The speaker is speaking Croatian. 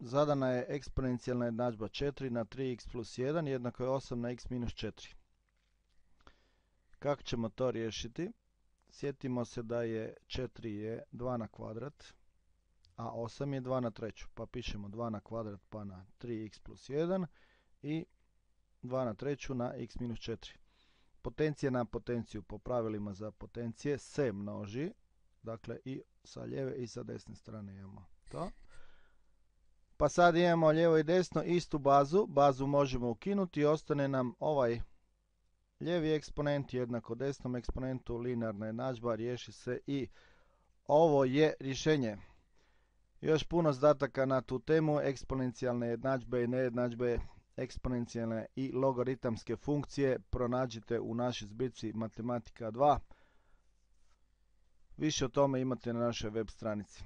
Zadana je eksponencijalna jednadžba 4 na 3x plus 1 jednako je 8 na x minus 4. Kako ćemo to riješiti? Sjetimo se da je 4 je 2 na kvadrat, a 8 je 2 na treću, pa pišemo 2 na kvadrat pa na 3x plus 1 i 2 na treću na x minus 4. Potencija na potenciju po pravilima za potencije se množi, dakle i sa lijeve i sa desne strane imamo to. Pa sad imamo lijevo i desno istu bazu. Bazu možemo ukinuti i ostane nam ovaj lijevi eksponent jednako desnom eksponentu Linarna jednadžba riješi se i ovo je rješenje. Još puno zdataka na tu temu, eksponencijalne jednadžbe i nejednadžbe, eksponencijalne i logaritamske funkcije pronađite u našoj zbici Matematika 2. Više o tome imate na našoj web stranici.